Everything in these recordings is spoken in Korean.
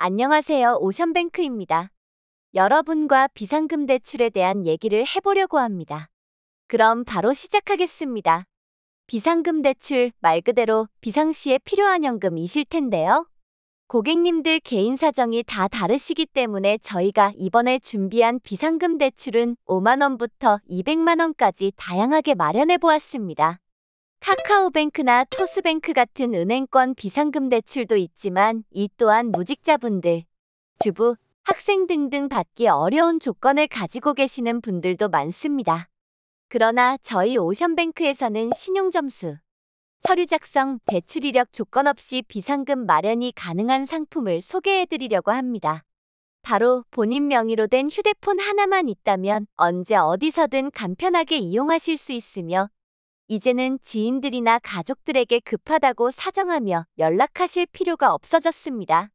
안녕하세요. 오션뱅크입니다. 여러분과 비상금 대출에 대한 얘기를 해보려고 합니다. 그럼 바로 시작하겠습니다. 비상금 대출 말 그대로 비상시에 필요한 연금이실 텐데요. 고객님들 개인 사정이 다 다르시기 때문에 저희가 이번에 준비한 비상금 대출은 5만원부터 200만원까지 다양하게 마련해 보았습니다. 카카오뱅크나 토스뱅크 같은 은행권 비상금 대출도 있지만 이 또한 무직자분들, 주부, 학생 등등 받기 어려운 조건을 가지고 계시는 분들도 많습니다. 그러나 저희 오션뱅크에서는 신용점수, 서류 작성, 대출 이력 조건 없이 비상금 마련이 가능한 상품을 소개해드리려고 합니다. 바로 본인 명의로 된 휴대폰 하나만 있다면 언제 어디서든 간편하게 이용하실 수 있으며 이제는 지인들이나 가족들에게 급하다고 사정하며 연락하실 필요가 없어졌습니다.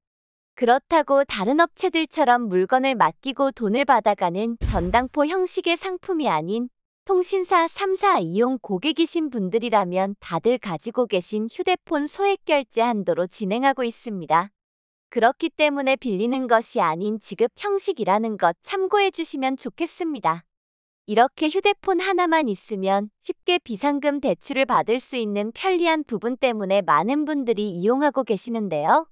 그렇다고 다른 업체들처럼 물건을 맡기고 돈을 받아가는 전당포 형식의 상품이 아닌 통신사 3사 이용 고객이신 분들이라면 다들 가지고 계신 휴대폰 소액 결제 한도로 진행하고 있습니다. 그렇기 때문에 빌리는 것이 아닌 지급 형식이라는 것 참고해 주시면 좋겠습니다. 이렇게 휴대폰 하나만 있으면 쉽게 비상금 대출을 받을 수 있는 편리한 부분 때문에 많은 분들이 이용하고 계시는데요.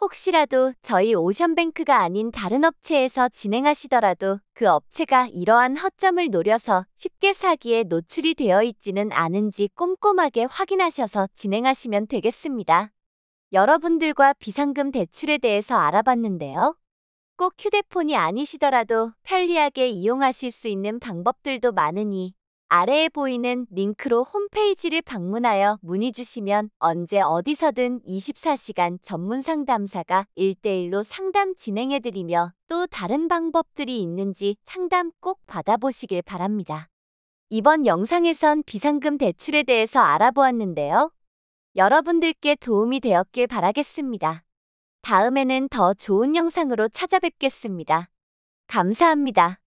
혹시라도 저희 오션뱅크가 아닌 다른 업체에서 진행하시더라도 그 업체가 이러한 허점을 노려서 쉽게 사기에 노출이 되어 있지는 않은지 꼼꼼하게 확인하셔서 진행하시면 되겠습니다. 여러분들과 비상금 대출에 대해서 알아봤는데요. 꼭 휴대폰이 아니시더라도 편리하게 이용하실 수 있는 방법들도 많으니 아래에 보이는 링크로 홈페이지를 방문하여 문의 주시면 언제 어디서든 24시간 전문 상담사가 1대1로 상담 진행해드리며 또 다른 방법들이 있는지 상담 꼭 받아보시길 바랍니다. 이번 영상에선 비상금 대출에 대해서 알아보았는데요. 여러분들께 도움이 되었길 바라겠습니다. 다음에는 더 좋은 영상으로 찾아뵙겠습니다. 감사합니다.